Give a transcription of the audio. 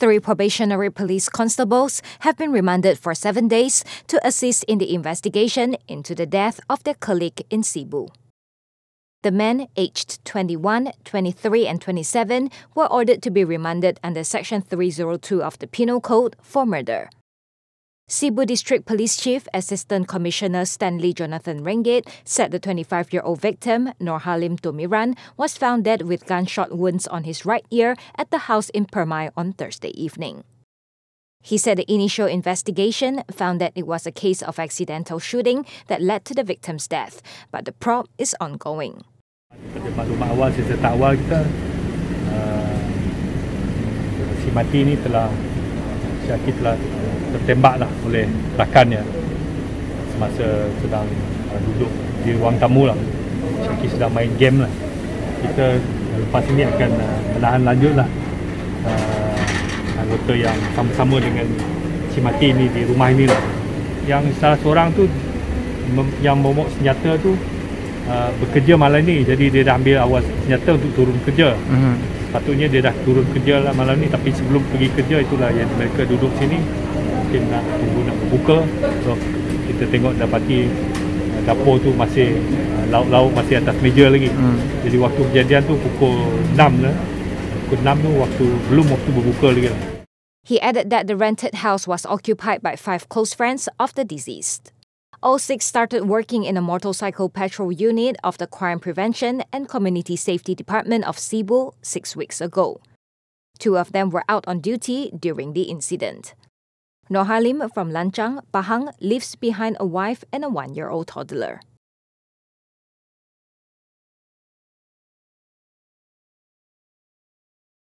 Three probationary police constables have been remanded for seven days to assist in the investigation into the death of their colleague in Cebu. The men aged 21, 23, and 27 were ordered to be remanded under Section 302 of the Penal Code for murder. Cebu District Police Chief Assistant Commissioner Stanley Jonathan Rengate said the 25 year old victim, Norhalim Tumiran, was found dead with gunshot wounds on his right ear at the house in Permai on Thursday evening. He said the initial investigation found that it was a case of accidental shooting that led to the victim's death, but the probe is ongoing. Uh, si mati ni telah si telah uh, tertembak lah oleh rakannya semasa sedang uh, duduk di ruang tamu lah Syaki sedang main game lah kita lepas ini akan uh, menahan lanjut lah uh, anggota yang sama-sama dengan si mati ini di rumah ni lah yang salah seorang tu yang memok senjata tu uh, bekerja malam ni jadi dia dah ambil awal senjata untuk turun kerja mm-hmm. patutnya dia dah turun kerja lah malam ni tapi sebelum pergi kerja itulah yang mereka duduk sini mungkin nak tunggu nak buka so kita tengok dapati uh, dapur tu masih uh, lauk-lauk masih atas meja lagi hmm. jadi waktu kejadian tu pukul 6 lah pukul 6 tu waktu belum waktu berbuka lagi lah. He added that the rented house was occupied by five close friends of the deceased. All six started working in a motorcycle patrol unit of the Crime Prevention and Community Safety Department of Cebu six weeks ago. Two of them were out on duty during the incident. Nohalim from Lanchang, Pahang, leaves behind a wife and a one year old toddler.